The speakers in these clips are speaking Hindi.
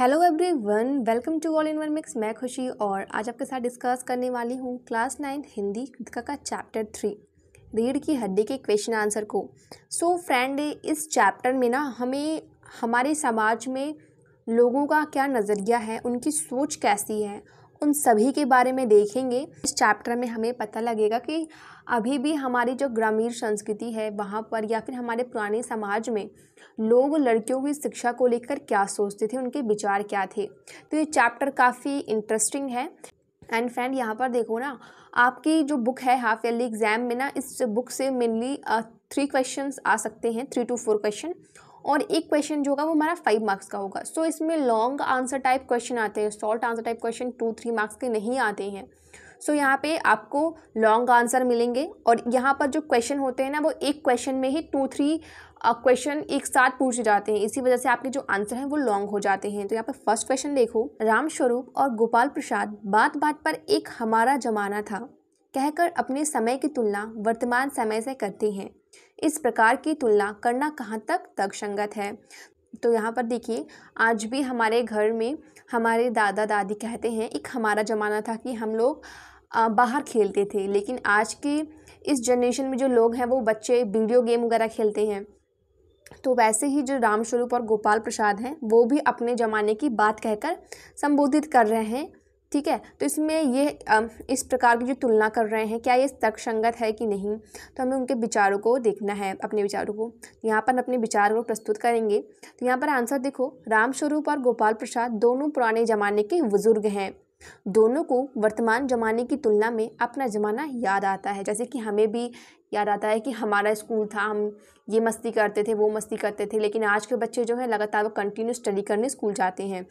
hello everyone welcome to all in one mix मैं खुशी और आज आपके साथ डिस्कस करने वाली हूँ क्लास नाइन हिंदी कृतिका का चैप्टर थ्री रीढ़ की हड्डी के क्वेश्चन आंसर को सो so, फ्रेंड इस चैप्टर में ना हमें हमारे समाज में लोगों का क्या नज़रिया है उनकी सोच कैसी है उन सभी के बारे में देखेंगे इस चैप्टर में हमें पता लगेगा कि अभी भी हमारी जो ग्रामीण संस्कृति है वहाँ पर या फिर हमारे पुराने समाज में लोग लड़कियों की शिक्षा को लेकर क्या सोचते थे उनके विचार क्या थे तो ये चैप्टर काफ़ी इंटरेस्टिंग है एंड फ्रेंड यहाँ पर देखो ना आपकी जो बुक है हाफ ईयरली एग्ज़ाम में ना इस बुक से मेनली थ्री क्वेश्चंस आ सकते हैं थ्री टू फोर क्वेश्चन और एक क्वेश्चन जो होगा वो हमारा फाइव मार्क्स का होगा सो so, इसमें लॉन्ग आंसर टाइप क्वेश्चन आते हैं short answer type question two three marks के नहीं आते हैं सो so, यहाँ पे आपको लॉन्ग आंसर मिलेंगे और यहाँ पर जो क्वेश्चन होते हैं ना वो एक क्वेश्चन में ही टू थ्री क्वेश्चन एक साथ पूछे जाते हैं इसी वजह से आपके जो आंसर हैं वो लॉन्ग हो जाते हैं तो यहाँ पर फर्स्ट क्वेश्चन देखो रामस्वरूप और गोपाल प्रसाद बात बात पर एक हमारा जमाना था कहकर अपने समय की तुलना वर्तमान समय से करते हैं इस प्रकार की तुलना करना कहाँ तक तक संगत है तो यहाँ पर देखिए आज भी हमारे घर में हमारे दादा दादी कहते हैं एक हमारा ज़माना था कि हम लोग बाहर खेलते थे लेकिन आज के इस जनरेशन में जो लोग हैं वो बच्चे वीडियो गेम वगैरह खेलते हैं तो वैसे ही जो रामस्वरूप और गोपाल प्रसाद हैं वो भी अपने ज़माने की बात कहकर संबोधित कर रहे हैं ठीक है तो इसमें ये इस प्रकार की जो तुलना कर रहे हैं क्या ये तर्कसंगत है कि नहीं तो हमें उनके विचारों को देखना है अपने विचारों को यहाँ पर अपने विचार को प्रस्तुत करेंगे तो यहाँ पर आंसर देखो रामस्वरूप और गोपाल प्रसाद दोनों पुराने ज़माने के बुजुर्ग हैं दोनों को वर्तमान ज़माने की तुलना में अपना ज़माना याद आता है जैसे कि हमें भी याद आता है कि हमारा स्कूल था हम ये मस्ती करते थे वो मस्ती करते थे लेकिन आज के बच्चे जो हैं लगातार वो कंटिन्यू स्टडी करने स्कूल जाते हैं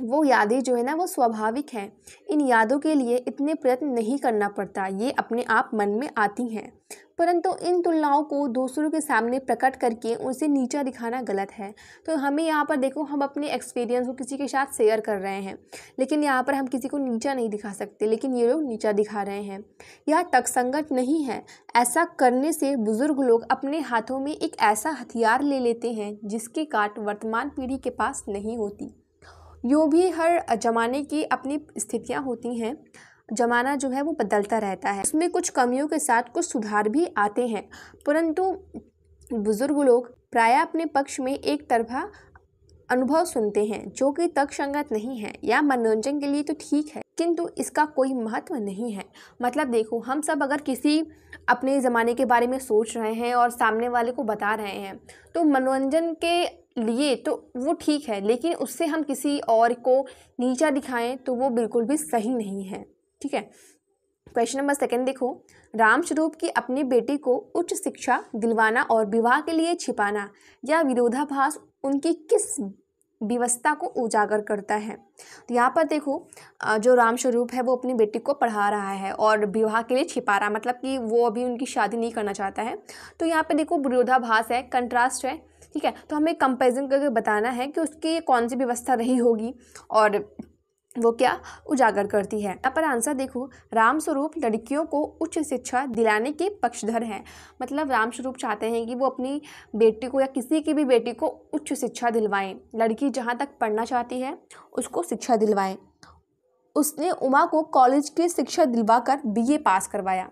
वो यादें जो है ना वो स्वाभाविक हैं इन यादों के लिए इतने प्रयत्न नहीं करना पड़ता ये अपने आप मन में आती हैं परंतु इन तुलनाओं को दूसरों के सामने प्रकट करके उनसे नीचा दिखाना गलत है तो हमें यहाँ पर देखो हम अपने एक्सपीरियंस को किसी के साथ शेयर कर रहे हैं लेकिन यहाँ पर हम किसी को नीचा नहीं दिखा सकते लेकिन ये लोग नीचा दिखा रहे हैं यह तकसंगत नहीं है ऐसा करने से बुज़ुर्ग लोग अपने हाथों में एक ऐसा हथियार ले लेते हैं जिसकी काट वर्तमान पीढ़ी के पास नहीं होती यूँ भी हर ज़माने की अपनी स्थितियाँ होती हैं ज़माना जो है वो बदलता रहता है उसमें कुछ कमियों के साथ कुछ सुधार भी आते हैं परंतु बुज़ुर्ग लोग प्राय अपने पक्ष में एक तरफा अनुभव सुनते हैं जो कि संगत नहीं है या मनोरंजन के लिए तो ठीक है किंतु इसका कोई महत्व नहीं है मतलब देखो हम सब अगर किसी अपने ज़माने के बारे में सोच रहे हैं और सामने वाले को बता रहे हैं तो मनोरंजन के लिए तो वो ठीक है लेकिन उससे हम किसी और को नीचा दिखाएं तो वो बिल्कुल भी सही नहीं है ठीक है क्वेश्चन नंबर सेकंड देखो राम स्वरूप की अपनी बेटी को उच्च शिक्षा दिलवाना और विवाह के लिए छिपाना या विरोधाभास उनकी किस व्यवस्था को उजागर करता है तो यहाँ पर देखो जो राम स्वरूप है वो अपनी बेटी को पढ़ा रहा है और विवाह के लिए छिपा रहा मतलब कि वो अभी उनकी शादी नहीं करना चाहता है तो यहाँ पर देखो विरोधाभास है कंट्रास्ट है ठीक है तो हमें कंपेरिजन करके बताना है कि उसकी कौन सी व्यवस्था रही होगी और वो क्या उजागर करती है यहाँ पर आंसर देखो रामस्वरूप लड़कियों को उच्च शिक्षा दिलाने के पक्षधर हैं मतलब रामस्वरूप चाहते हैं कि वो अपनी बेटी को या किसी की भी बेटी को उच्च शिक्षा दिलवाएं लड़की जहाँ तक पढ़ना चाहती है उसको शिक्षा दिलवाएं उसने उमा को कॉलेज की शिक्षा दिलवाकर बीए पास करवाया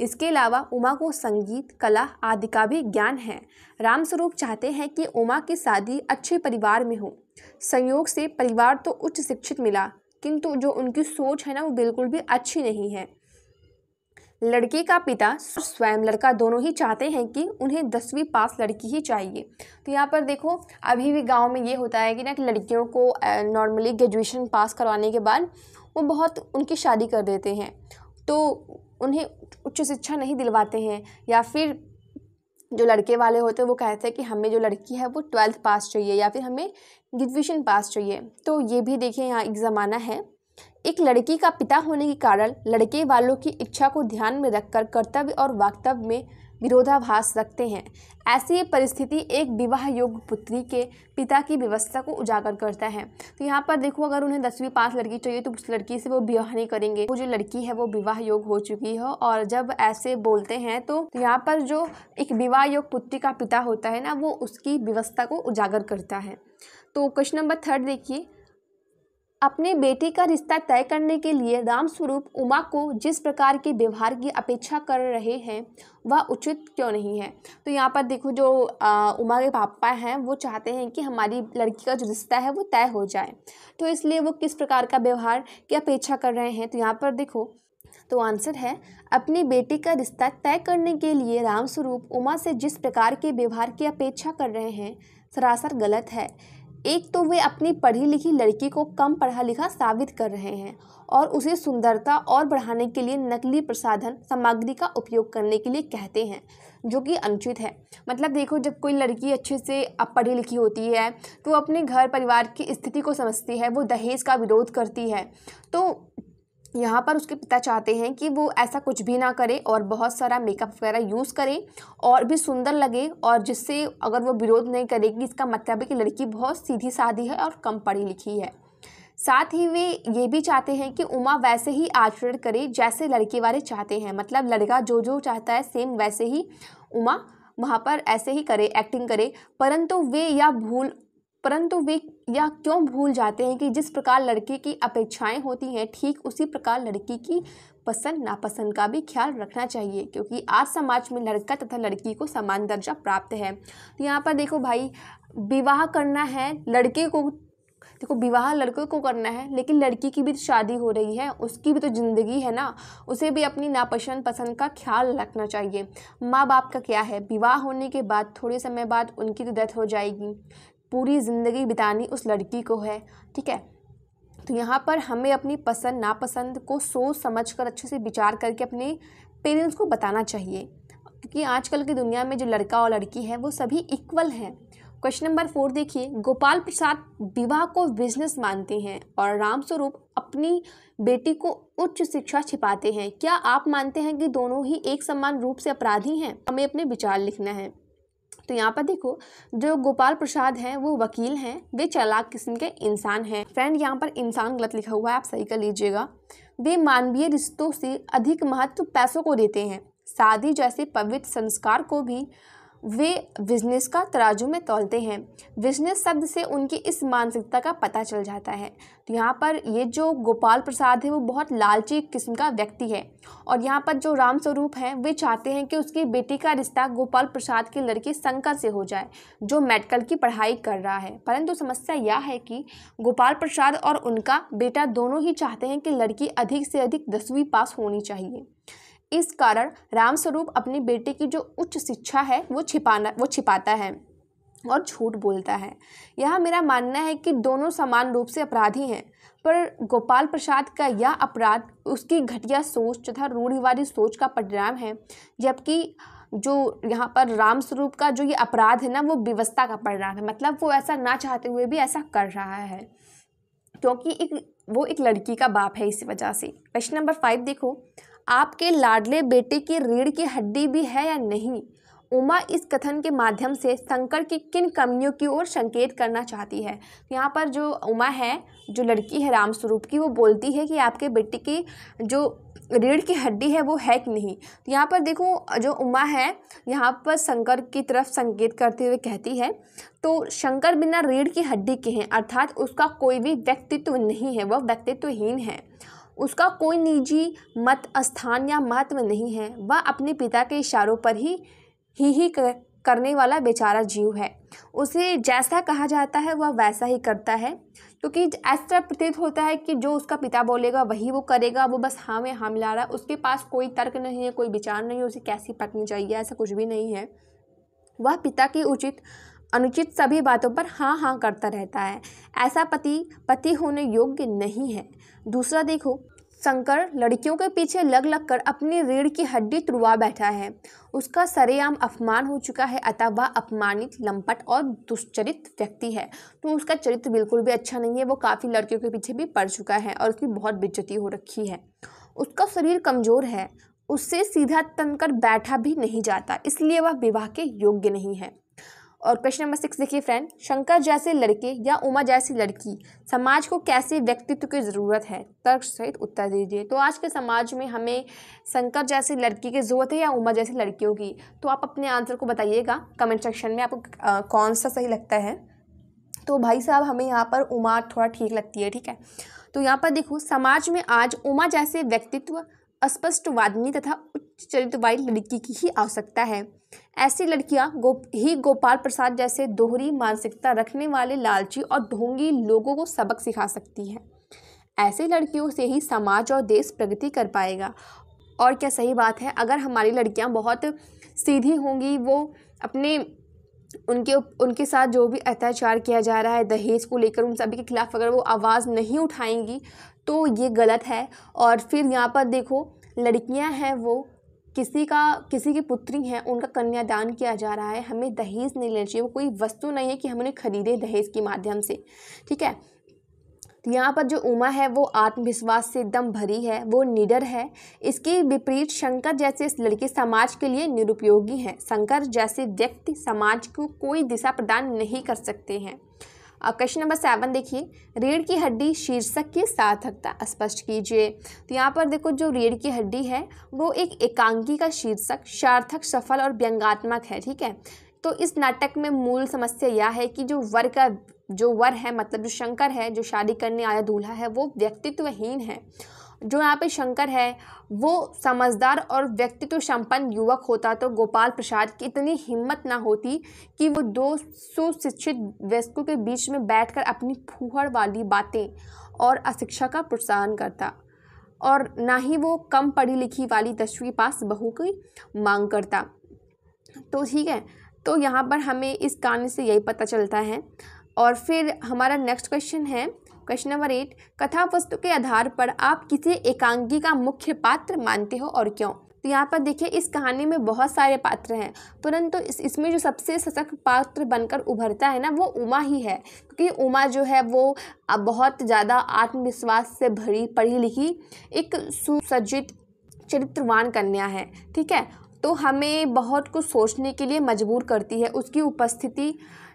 इसके अलावा उमा को संगीत कला आदि का भी ज्ञान है रामस्वरूप चाहते हैं कि उमा की शादी अच्छे परिवार में हो संयोग से परिवार तो उच्च शिक्षित मिला किंतु जो उनकी सोच है ना वो बिल्कुल भी अच्छी नहीं है लड़के का पिता स्वयं लड़का दोनों ही चाहते हैं कि उन्हें दसवीं पास लड़की ही चाहिए तो यहाँ पर देखो अभी भी गांव में ये होता है कि ना कि लड़कियों को नॉर्मली ग्रेजुएशन पास करवाने के बाद वो बहुत उनकी शादी कर देते हैं तो उन्हें उच्च शिक्षा नहीं दिलवाते हैं या फिर जो लड़के वाले होते हैं वो कहते हैं कि हमें जो लड़की है वो ट्वेल्थ पास चाहिए या फिर हमें ग्रेजुएशन पास चाहिए तो ये भी देखिए यहाँ एक ज़माना है एक लड़की का पिता होने के कारण लड़के वालों की इच्छा को ध्यान में रखकर कर्तव्य और वक्तव्य में विरोधाभास रखते हैं ऐसी परिस्थिति एक विवाह योग्य पुत्री के पिता की व्यवस्था को उजागर करता है तो यहाँ पर देखो अगर उन्हें दसवीं पास लड़की चाहिए तो उस लड़की से वो विवाह नहीं करेंगे वो जो लड़की है वो विवाह योग हो चुकी हो और जब ऐसे बोलते हैं तो यहाँ पर जो एक विवाह योग पुत्री का पिता होता है ना वो उसकी व्यवस्था को उजागर करता है तो क्वेश्चन नंबर थर्ड देखिए अपने बेटे का रिश्ता तय करने के लिए रामस्वरूप उमा को जिस प्रकार के व्यवहार की अपेक्षा कर रहे हैं वह उचित क्यों नहीं है तो यहाँ पर देखो जो आ, उमा के पापा हैं वो चाहते हैं कि हमारी लड़की का जो रिश्ता है वो तय हो जाए तो इसलिए वो किस प्रकार का व्यवहार की अपेक्षा कर रहे हैं तो यहाँ पर देखो तो आंसर है अपनी बेटी का रिश्ता तय करने के लिए रामस्वरूप उमा से जिस प्रकार के व्यवहार की अपेक्षा कर रहे हैं सरासर गलत है एक तो वे अपनी पढ़ी लिखी लड़की को कम पढ़ा लिखा साबित कर रहे हैं और उसे सुंदरता और बढ़ाने के लिए नकली प्रसाधन सामग्री का उपयोग करने के लिए कहते हैं जो कि अनुचित है मतलब देखो जब कोई लड़की अच्छे से अब पढ़ी लिखी होती है तो अपने घर परिवार की स्थिति को समझती है वो दहेज का विरोध करती है तो यहाँ पर उसके पिता चाहते हैं कि वो ऐसा कुछ भी ना करे और बहुत सारा मेकअप वगैरह यूज़ करे और भी सुंदर लगे और जिससे अगर वो विरोध नहीं करेगी इसका मतलब है कि लड़की बहुत सीधी सादी है और कम पढ़ी लिखी है साथ ही वे ये भी चाहते हैं कि उमा वैसे ही आचरण करे जैसे लड़के वाले चाहते हैं मतलब लड़का जो जो चाहता है सेम वैसे ही उमा वहाँ पर ऐसे ही करे एक्टिंग करे परंतु वे यह भूल परंतु वे यह क्यों भूल जाते हैं कि जिस प्रकार लड़के की अपेक्षाएं होती हैं ठीक उसी प्रकार लड़की की पसंद नापसंद का भी ख्याल रखना चाहिए क्योंकि आज समाज में लड़का तथा लड़की को समान दर्जा प्राप्त है तो यहाँ पर देखो भाई विवाह करना है लड़के को देखो विवाह लड़के को करना है लेकिन लड़की की भी तो शादी हो रही है उसकी भी तो ज़िंदगी है ना उसे भी अपनी नापसंद पसंद का ख्याल रखना चाहिए माँ बाप का क्या है विवाह होने के बाद थोड़े समय बाद उनकी तो डेथ हो जाएगी पूरी ज़िंदगी बितानी उस लड़की को है ठीक है तो यहाँ पर हमें अपनी पसंद नापसंद को सोच समझ कर अच्छे से विचार करके अपने पेरेंट्स को बताना चाहिए क्योंकि आजकल की दुनिया में जो लड़का और लड़की है वो सभी इक्वल हैं क्वेश्चन नंबर फोर देखिए गोपाल प्रसाद विवाह को बिजनेस मानते हैं और रामस्वरूप अपनी बेटी को उच्च शिक्षा छिपाते हैं क्या आप मानते हैं कि दोनों ही एक समान रूप से अपराधी हैं हमें अपने विचार लिखना है तो यहाँ पर देखो जो गोपाल प्रसाद हैं वो वकील हैं वे चालाक किस्म के इंसान हैं फ्रेंड यहाँ पर इंसान गलत लिखा हुआ है आप सही कर लीजिएगा वे मानवीय रिश्तों से अधिक महत्व पैसों को देते हैं शादी जैसे पवित्र संस्कार को भी वे बिजनेस का तराजू में तोलते हैं बिजनेस शब्द से उनकी इस मानसिकता का पता चल जाता है तो यहाँ पर ये जो गोपाल प्रसाद है वो बहुत लालची किस्म का व्यक्ति है और यहाँ पर जो राम स्वरूप हैं वे चाहते हैं कि उसकी बेटी का रिश्ता गोपाल प्रसाद की लड़की शंकर से हो जाए जो मेडिकल की पढ़ाई कर रहा है परंतु समस्या यह है कि गोपाल प्रसाद और उनका बेटा दोनों ही चाहते हैं कि लड़की अधिक से अधिक दसवीं पास होनी चाहिए इस कारण रामस्वरूप अपने बेटे की जो उच्च शिक्षा है वो छिपाना वो छिपाता है और झूठ बोलता है यह मेरा मानना है कि दोनों समान रूप से अपराधी हैं पर गोपाल प्रसाद का यह अपराध उसकी घटिया सोच तथा रूढ़िवादी सोच का परिणाम है जबकि जो यहाँ पर राम स्वरूप का जो ये अपराध है ना वो विवस्था का परिणाम है मतलब वो ऐसा ना चाहते हुए भी ऐसा कर रहा है क्योंकि एक वो एक लड़की का बाप है इसी वजह से क्वेश्चन नंबर फाइव देखो आपके लाडले बेटे की रीढ़ की हड्डी भी है या नहीं उमा इस कथन के माध्यम से शंकर की किन कमियों की ओर संकेत करना चाहती है तो यहाँ पर जो उमा है जो लड़की है रामस्वरूप की वो बोलती है कि आपके बेटे की जो रीढ़ की हड्डी है वो है कि नहीं तो यहाँ पर देखो जो उमा है यहाँ पर शंकर की तरफ संकेत करते हुए कहती है तो शंकर बिना रीढ़ की हड्डी के हैं अर्थात उसका कोई भी व्यक्तित्व नहीं है वह व्यक्तित्वहीन है उसका कोई निजी मत स्थान या महत्व नहीं है वह अपने पिता के इशारों पर ही ही ही कर, करने वाला बेचारा जीव है उसे जैसा कहा जाता है वह वैसा ही करता है क्योंकि ऐसा प्रतीत होता है कि जो उसका पिता बोलेगा वही वो करेगा वो बस हाँ में हाँ मिला रहा है उसके पास कोई तर्क नहीं है कोई विचार नहीं है उसे कैसी पत्नी चाहिए ऐसा कुछ भी नहीं है वह पिता की उचित अनुचित सभी बातों पर हाँ हाँ करता रहता है ऐसा पति पति होने योग्य नहीं है दूसरा देखो शंकर लड़कियों के पीछे लग लग कर अपनी रीढ़ की हड्डी तुड़वा बैठा है उसका सरेआम अपमान हो चुका है अतः वह अपमानित लंपट और दुष्चरित व्यक्ति है तो उसका चरित्र बिल्कुल भी अच्छा नहीं है वो काफ़ी लड़कियों के पीछे भी पड़ चुका है और उसकी बहुत बिज्जती हो रखी है उसका शरीर कमज़ोर है उससे सीधा तनकर बैठा भी नहीं जाता इसलिए वह विवाह के योग्य नहीं है और क्वेश्चन नंबर सिक्स देखिए फ्रेंड शंकर जैसे लड़के या उमा जैसी लड़की समाज को कैसे व्यक्तित्व की ज़रूरत है तर्क सहित उत्तर दीजिए तो आज के समाज में हमें शंकर जैसी लड़की की ज़रूरत है या उमा जैसी लड़कियों की तो आप अपने आंसर को बताइएगा कमेंट सेक्शन में आपको कौन सा सही लगता है तो भाई साहब हमें यहाँ पर उमा थोड़ा ठीक लगती है ठीक है तो यहाँ पर देखो समाज में आज उमा जैसे व्यक्तित्व अस्पष्टवादिनी तथा उच्च वाली लड़की की ही आवश्यकता है ऐसी लड़कियां गो, ही गोपाल प्रसाद जैसे दोहरी मानसिकता रखने वाले लालची और ढोंगी लोगों को सबक सिखा सकती हैं ऐसी लड़कियों से ही समाज और देश प्रगति कर पाएगा और क्या सही बात है अगर हमारी लड़कियां बहुत सीधी होंगी वो अपने उनके उनके साथ जो भी अत्याचार किया जा रहा है दहेज को लेकर उन सभी के खिलाफ अगर वो आवाज़ नहीं उठाएंगी तो ये गलत है और फिर यहाँ पर देखो लड़कियाँ हैं वो किसी का किसी की पुत्री हैं उनका कन्यादान किया जा रहा है हमें दहेज नहीं लेना चाहिए वो कोई वस्तु नहीं है कि हम उन्हें खरीदें दहेज के माध्यम से ठीक है यहाँ पर जो उमा है वो आत्मविश्वास से एकदम भरी है वो निडर है इसके विपरीत शंकर जैसे इस लड़के समाज के लिए निरुपयोगी हैं शंकर जैसे व्यक्ति समाज को कोई दिशा प्रदान नहीं कर सकते हैं और क्वेश्चन नंबर सेवन देखिए रीढ़ की हड्डी शीर्षक की सार्थकता स्पष्ट कीजिए तो यहाँ पर देखो जो रीढ़ की हड्डी है वो एक एकांकी का शीर्षक सार्थक सफल और व्यंगात्मक है ठीक है तो इस नाटक में मूल समस्या यह है कि जो वर्ग का जो वर है मतलब जो शंकर है जो शादी करने आया दूल्हा है वो व्यक्तित्वहीन है जो यहाँ पे शंकर है वो समझदार और व्यक्तित्व संपन्न युवक होता तो गोपाल प्रसाद की इतनी हिम्मत ना होती कि वो दो सुशिक्षित वयस्कों के बीच में बैठकर अपनी फूहड़ वाली बातें और अशिक्षा का प्रोत्साहन करता और ना ही वो कम पढ़ी लिखी वाली दसवीं पास बहू की मांग करता तो ठीक है तो यहाँ पर हमें इस कहानी से यही पता चलता है और फिर हमारा नेक्स्ट क्वेश्चन है क्वेश्चन नंबर एट कथा वस्तु के आधार पर आप किसे एकांगी का मुख्य पात्र मानते हो और क्यों तो यहाँ पर देखिए इस कहानी में बहुत सारे पात्र हैं परंतु तो इस इसमें जो सबसे सशक्त पात्र बनकर उभरता है ना वो उमा ही है क्योंकि उमा जो है वो बहुत ज़्यादा आत्मविश्वास से भरी पढ़ी लिखी एक सुसज्जित चरित्रवान कन्या है ठीक है तो हमें बहुत कुछ सोचने के लिए मजबूर करती है उसकी उपस्थिति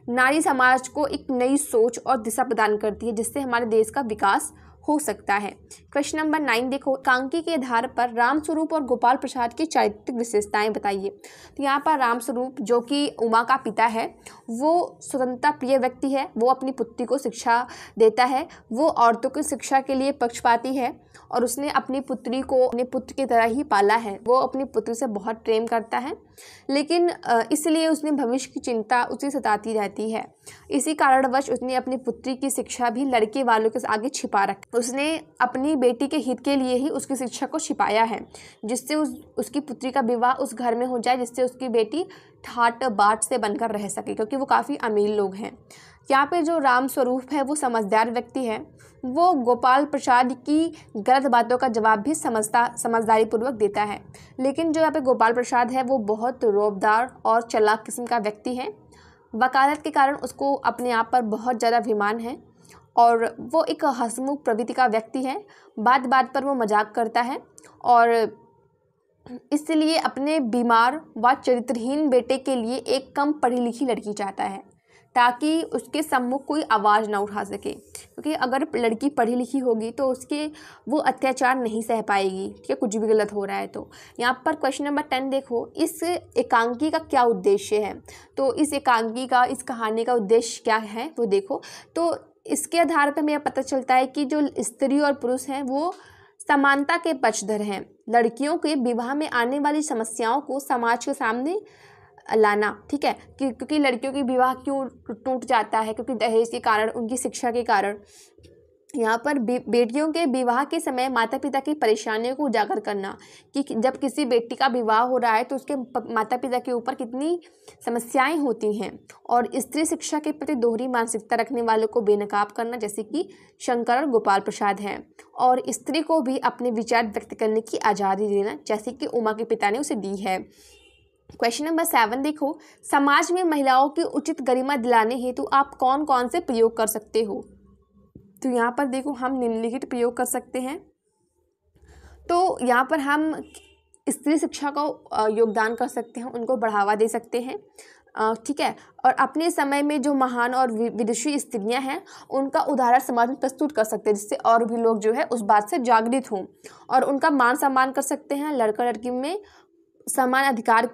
नारी समाज को एक नई सोच और दिशा प्रदान करती है जिससे हमारे देश का विकास हो सकता है क्वेश्चन नंबर नाइन देखो कांकी के आधार पर रामस्वरूप और गोपाल प्रसाद की चारित्रिक विशेषताएं बताइए तो यहाँ पर रामस्वरूप जो कि उमा का पिता है वो स्वतंत्रता प्रिय व्यक्ति है वो अपनी पुत्री को शिक्षा देता है वो औरतों की शिक्षा के लिए पक्षपाती है और उसने अपनी पुत्री को अपने पुत्र की तरह ही पाला है वो अपनी पुत्री से बहुत प्रेम करता है लेकिन इसलिए उसने भविष्य की चिंता उसे सताती रहती है इसी कारणवश उसने अपनी पुत्री की शिक्षा भी लड़के वालों के आगे छिपा रखी उसने अपनी बेटी के हित के लिए ही उसकी शिक्षा को छिपाया है जिससे उस उसकी पुत्री का विवाह उस घर में हो जाए जिससे उसकी बेटी ठाट बाट से बनकर रह सके क्योंकि वो काफ़ी अमीर लोग हैं यहाँ पे जो राम स्वरूप है वो समझदार व्यक्ति है वो गोपाल प्रसाद की गलत बातों का जवाब भी समझता समझदारी पूर्वक देता है लेकिन जो यहाँ पे गोपाल प्रसाद है वो बहुत रोबदार और चलाक किस्म का व्यक्ति है वकालत के कारण उसको अपने आप पर बहुत ज़्यादा अभिमान है और वो एक हंसमुख प्रवृत्ति का व्यक्ति है बात बात पर वो मजाक करता है और इसलिए अपने बीमार व चरित्रहीन बेटे के लिए एक कम पढ़ी लिखी लड़की चाहता है ताकि उसके सम्मुख कोई आवाज़ ना उठा सके क्योंकि अगर लड़की पढ़ी लिखी होगी तो उसके वो अत्याचार नहीं सह पाएगी कि कुछ भी गलत हो रहा है तो यहाँ पर क्वेश्चन नंबर टेन देखो इस एकांकी का क्या उद्देश्य है तो इस एकांकी का इस कहानी का उद्देश्य क्या है वो देखो तो इसके आधार पर हमें पता चलता है कि जो स्त्री और पुरुष हैं वो समानता के पक्षधर हैं लड़कियों के विवाह में आने वाली समस्याओं को समाज के सामने लाना ठीक है कि क्योंकि लड़कियों की विवाह क्यों टूट जाता है क्योंकि दहेज के कारण उनकी शिक्षा के कारण यहाँ पर बेटियों के विवाह के समय माता पिता की परेशानियों को उजागर करना कि जब किसी बेटी का विवाह हो रहा है तो उसके माता पिता के ऊपर कितनी समस्याएं होती हैं और स्त्री शिक्षा के प्रति दोहरी मानसिकता रखने वालों को बेनकाब करना जैसे कि शंकर और गोपाल प्रसाद हैं और स्त्री को भी अपने विचार व्यक्त करने की आज़ादी देना जैसे कि उमा के पिता ने उसे दी है क्वेश्चन नंबर सेवन देखो समाज में महिलाओं की उचित गरिमा दिलाने हेतु आप कौन कौन से प्रयोग कर सकते हो तो यहाँ पर देखो हम निम्नलिखित प्रयोग कर सकते हैं तो यहाँ पर हम स्त्री शिक्षा का योगदान कर सकते हैं उनको बढ़ावा दे सकते हैं ठीक है और अपने समय में जो महान और विदुषी स्त्रियां हैं उनका उदाहरण समाज में प्रस्तुत कर सकते हैं जिससे और भी लोग जो है उस बात से जागृत हों और उनका मान सम्मान कर सकते हैं लड़का लड़की में समान अधिकार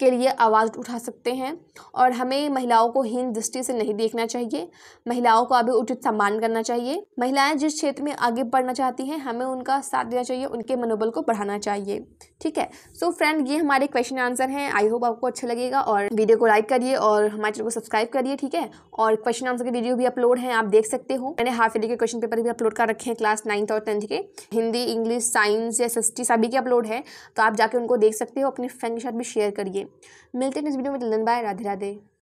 के लिए आवाज़ उठा सकते हैं और हमें महिलाओं को हीन दृष्टि से नहीं देखना चाहिए महिलाओं को अभी उचित सम्मान करना चाहिए महिलाएं जिस क्षेत्र में आगे बढ़ना चाहती हैं हमें उनका साथ देना चाहिए उनके मनोबल को बढ़ाना चाहिए ठीक है सो so फ्रेंड ये हमारे क्वेश्चन आंसर हैं आई होप आपको अच्छा लगेगा और वीडियो को लाइक करिए और हमारे चैनल को सब्सक्राइब करिए ठीक है और क्वेश्चन आंसर के वीडियो भी अपलोड हैं आप देख सकते हो मैंने हाफ ईयर के क्वेश्चन पेपर भी अपलोड कर रखे हैं क्लास नाइन्थ और टेंथ के हिंदी इंग्लिश साइंस या एस सभी के अपलोड है तो आप जाके उनको देख सकते हो अपने फ्रेंड के साथ भी शेयर करिए लिए मिलते हैं इस वीडियो में बाय राधे राधे